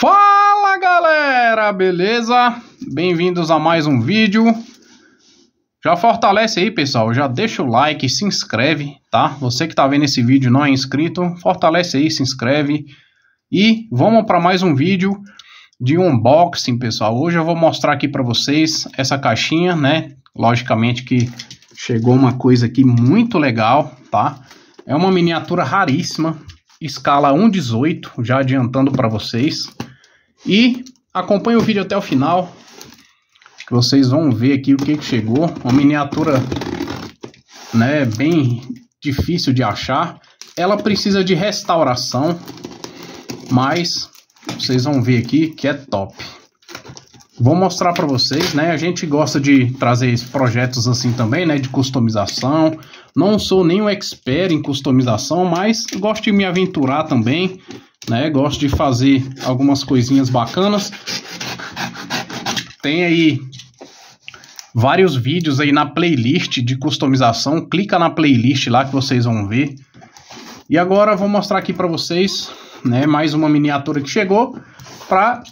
Fala galera, beleza? Bem-vindos a mais um vídeo. Já fortalece aí, pessoal. Já deixa o like, se inscreve, tá? Você que tá vendo esse vídeo não é inscrito, fortalece aí, se inscreve. E vamos para mais um vídeo de unboxing, pessoal. Hoje eu vou mostrar aqui para vocês essa caixinha, né? Logicamente que chegou uma coisa aqui muito legal, tá? É uma miniatura raríssima, escala 1/18, já adiantando para vocês. E acompanhe o vídeo até o final, que vocês vão ver aqui o que, que chegou. Uma miniatura né, bem difícil de achar. Ela precisa de restauração, mas vocês vão ver aqui que é top. Vou mostrar para vocês, né? A gente gosta de trazer projetos assim também, né? De customização. Não sou nenhum expert em customização, mas gosto de me aventurar também né? Gosto de fazer algumas coisinhas bacanas. Tem aí vários vídeos aí na playlist de customização. Clica na playlist lá que vocês vão ver. E agora eu vou mostrar aqui para vocês, né, mais uma miniatura que chegou para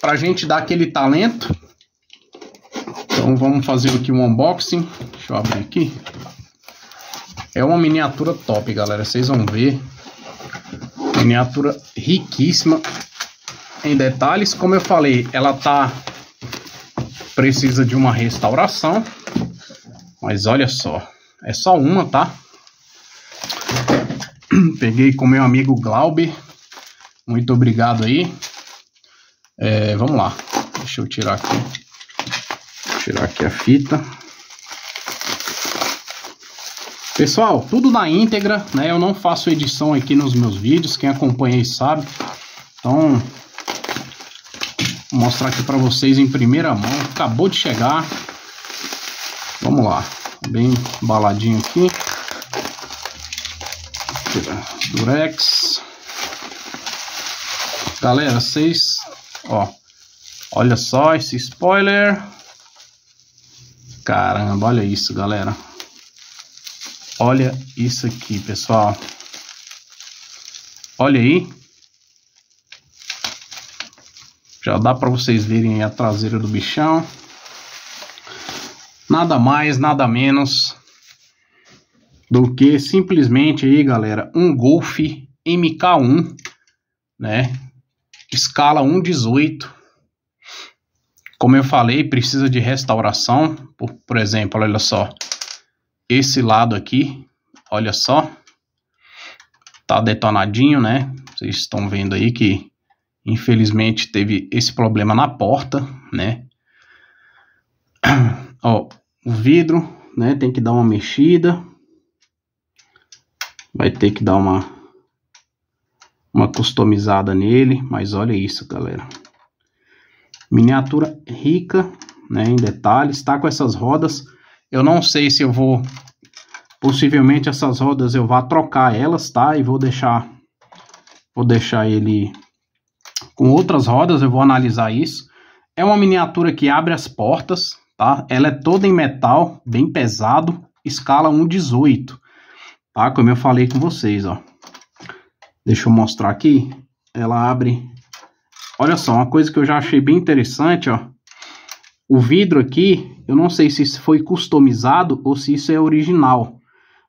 pra gente dar aquele talento. Então vamos fazer aqui um unboxing. Deixa eu abrir aqui. É uma miniatura top, galera. Vocês vão ver. Miniatura riquíssima em detalhes. Como eu falei, ela tá precisa de uma restauração. Mas olha só, é só uma, tá? Peguei com meu amigo Glauber. Muito obrigado aí. É, vamos lá. Deixa eu tirar aqui. Tirar aqui a fita. Pessoal, tudo na íntegra, né? Eu não faço edição aqui nos meus vídeos, quem acompanha aí sabe. Então, vou mostrar aqui para vocês em primeira mão. Acabou de chegar. Vamos lá. Bem embaladinho aqui. Durex. Galera, vocês... Ó, olha só esse spoiler. Caramba, olha isso, galera. Olha isso aqui, pessoal. Olha aí. Já dá para vocês verem a traseira do bichão. Nada mais, nada menos do que simplesmente aí, galera, um Golf MK1, né? Escala 1:18. Como eu falei, precisa de restauração, por, por exemplo, olha só esse lado aqui, olha só, tá detonadinho, né? Vocês estão vendo aí que infelizmente teve esse problema na porta, né? Ó, o vidro, né, tem que dar uma mexida. Vai ter que dar uma uma customizada nele, mas olha isso, galera. Miniatura rica, né, em detalhes, tá com essas rodas eu não sei se eu vou... Possivelmente essas rodas eu vá trocar elas, tá? E vou deixar... Vou deixar ele com outras rodas, eu vou analisar isso. É uma miniatura que abre as portas, tá? Ela é toda em metal, bem pesado, escala 1.18, tá? Como eu falei com vocês, ó. Deixa eu mostrar aqui. Ela abre... Olha só, uma coisa que eu já achei bem interessante, ó. O vidro aqui, eu não sei se foi customizado ou se isso é original.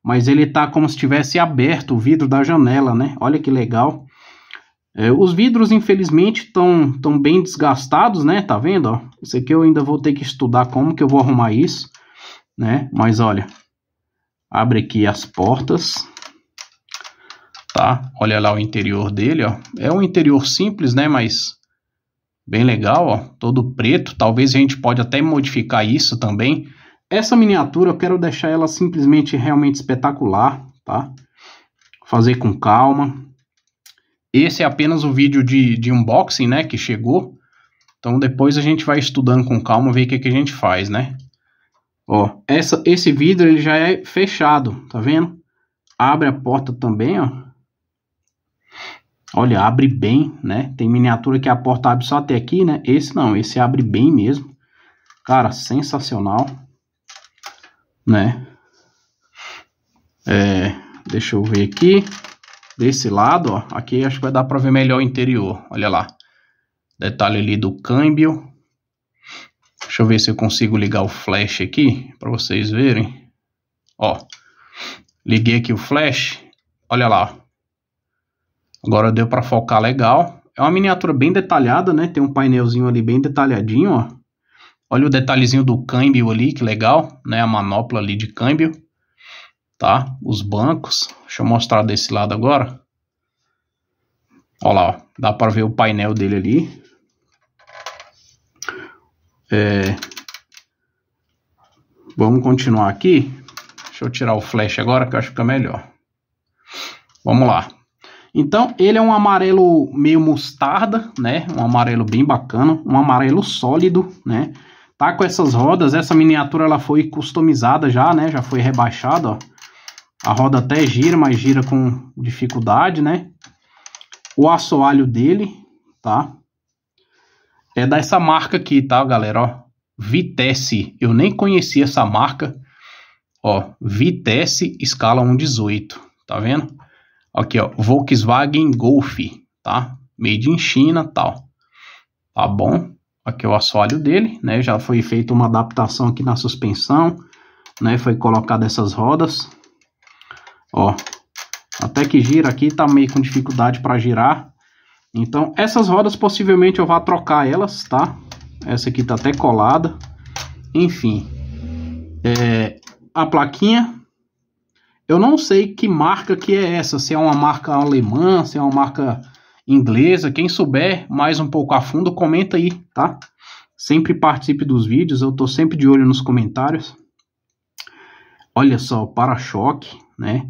Mas ele tá como se tivesse aberto o vidro da janela, né? Olha que legal. É, os vidros, infelizmente, estão tão bem desgastados, né? Tá vendo? Ó? Isso aqui eu ainda vou ter que estudar como que eu vou arrumar isso, né? Mas olha, abre aqui as portas, tá? Olha lá o interior dele, ó. É um interior simples, né? Mas Bem legal, ó, todo preto. Talvez a gente pode até modificar isso também. Essa miniatura eu quero deixar ela simplesmente realmente espetacular, tá? Fazer com calma. Esse é apenas o vídeo de, de unboxing, né, que chegou. Então depois a gente vai estudando com calma, ver o que, é que a gente faz, né? Ó, essa, esse vidro ele já é fechado, tá vendo? Abre a porta também, ó. Olha, abre bem, né? Tem miniatura que a porta abre só até aqui, né? Esse não, esse abre bem mesmo. Cara, sensacional. Né? É, deixa eu ver aqui. Desse lado, ó. Aqui acho que vai dar pra ver melhor o interior. Olha lá. Detalhe ali do câmbio. Deixa eu ver se eu consigo ligar o flash aqui. Pra vocês verem. Ó. Liguei aqui o flash. Olha lá, ó. Agora deu para focar legal. É uma miniatura bem detalhada, né? Tem um painelzinho ali bem detalhadinho, ó. Olha o detalhezinho do câmbio ali, que legal, né? A manopla ali de câmbio, tá? Os bancos. Deixa eu mostrar desse lado agora. Olha lá, ó. Dá para ver o painel dele ali. É... Vamos continuar aqui. Deixa eu tirar o flash agora, que eu acho que é melhor. Vamos lá. Então, ele é um amarelo meio mostarda, né? Um amarelo bem bacana, um amarelo sólido, né? Tá com essas rodas, essa miniatura ela foi customizada já, né? Já foi rebaixada, ó. A roda até gira, mas gira com dificuldade, né? O assoalho dele, tá? É dessa marca aqui, tá, galera, ó. Vitesse, eu nem conhecia essa marca, ó, Vitesse escala 1.18, tá vendo? Aqui, ó, Volkswagen Golf, tá? Made in China, tal. Tá bom? Aqui é o assoalho dele, né? Já foi feita uma adaptação aqui na suspensão, né? Foi colocada essas rodas. Ó, até que gira aqui, tá meio com dificuldade para girar. Então, essas rodas possivelmente eu vá trocar elas, tá? Essa aqui tá até colada. Enfim, é, a plaquinha eu não sei que marca que é essa, se é uma marca alemã, se é uma marca inglesa. Quem souber mais um pouco a fundo, comenta aí, tá? Sempre participe dos vídeos, eu tô sempre de olho nos comentários. Olha só, para-choque, né?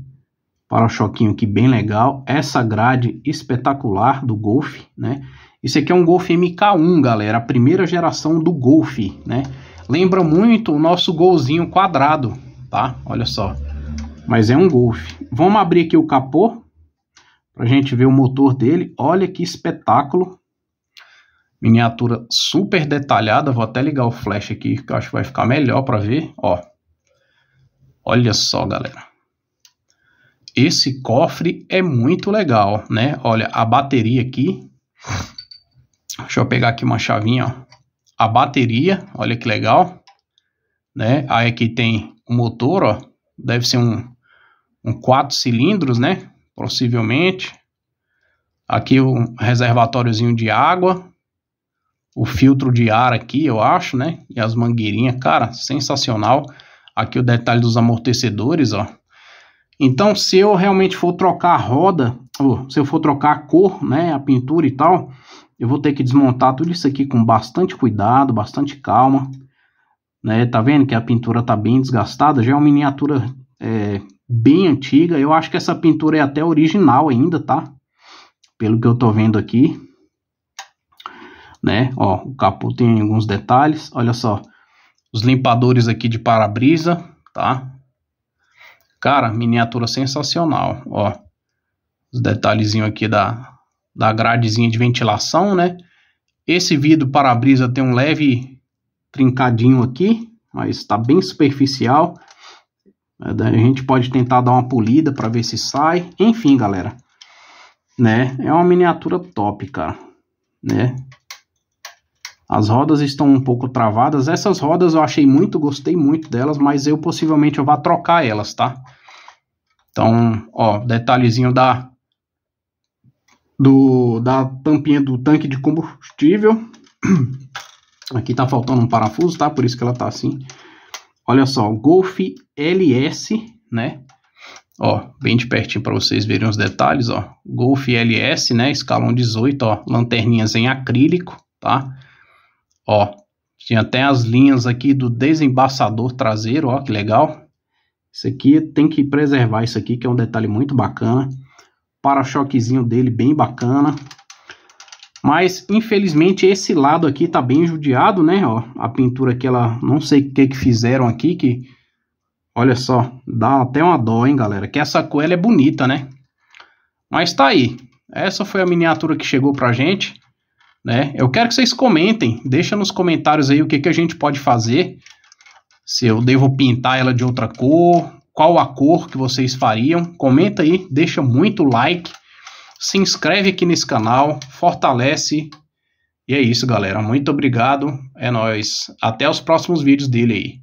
Para-choquinho aqui bem legal. Essa grade espetacular do Golf, né? Isso aqui é um Golf MK1, galera, a primeira geração do Golf, né? Lembra muito o nosso golzinho quadrado, tá? Olha só mas é um Golf. Vamos abrir aqui o capô para a gente ver o motor dele. Olha que espetáculo! Miniatura super detalhada. Vou até ligar o flash aqui que eu acho que vai ficar melhor para ver. Ó, olha só, galera. Esse cofre é muito legal, né? Olha a bateria aqui. Deixa eu pegar aqui uma chavinha. Ó. A bateria, olha que legal, né? Aí aqui tem o motor, ó. Deve ser um um quatro cilindros, né? Possivelmente. Aqui um reservatóriozinho de água. O filtro de ar aqui, eu acho, né? E as mangueirinhas, cara, sensacional. Aqui o detalhe dos amortecedores, ó. Então, se eu realmente for trocar a roda, ou se eu for trocar a cor, né, a pintura e tal, eu vou ter que desmontar tudo isso aqui com bastante cuidado, bastante calma. Né? Tá vendo que a pintura tá bem desgastada, já é uma miniatura é, bem antiga. Eu acho que essa pintura é até original ainda, tá? Pelo que eu tô vendo aqui. Né? Ó, o capô tem alguns detalhes. Olha só. Os limpadores aqui de para-brisa, tá? Cara, miniatura sensacional, ó. Os detalhezinhos aqui da, da gradezinha de ventilação, né? Esse vidro para-brisa tem um leve trincadinho aqui, mas está bem superficial. É, a gente pode tentar dar uma polida para ver se sai. Enfim, galera. Né? É uma miniatura top, cara. Né? As rodas estão um pouco travadas. Essas rodas eu achei muito, gostei muito delas, mas eu possivelmente eu vá trocar elas, tá? Então, ó, detalhezinho da do da tampinha do tanque de combustível. Aqui tá faltando um parafuso, tá? Por isso que ela tá assim. Olha só, Golf LS, né? Ó, bem de pertinho para vocês verem os detalhes, ó. Golf LS, né? Escalão 18, ó. Lanterninhas em acrílico, tá? Ó, tinha até as linhas aqui do desembaçador traseiro, ó, que legal. Isso aqui tem que preservar isso aqui, que é um detalhe muito bacana. Para-choquezinho dele bem bacana. Mas, infelizmente, esse lado aqui tá bem judiado, né? Ó, a pintura que ela... Não sei o que que fizeram aqui, que... Olha só, dá até uma dó, hein, galera? Que essa cor, é bonita, né? Mas tá aí. Essa foi a miniatura que chegou pra gente, né? Eu quero que vocês comentem. Deixa nos comentários aí o que, que a gente pode fazer. Se eu devo pintar ela de outra cor, qual a cor que vocês fariam. Comenta aí, deixa muito like se inscreve aqui nesse canal, fortalece. E é isso, galera. Muito obrigado. É nós. Até os próximos vídeos dele aí.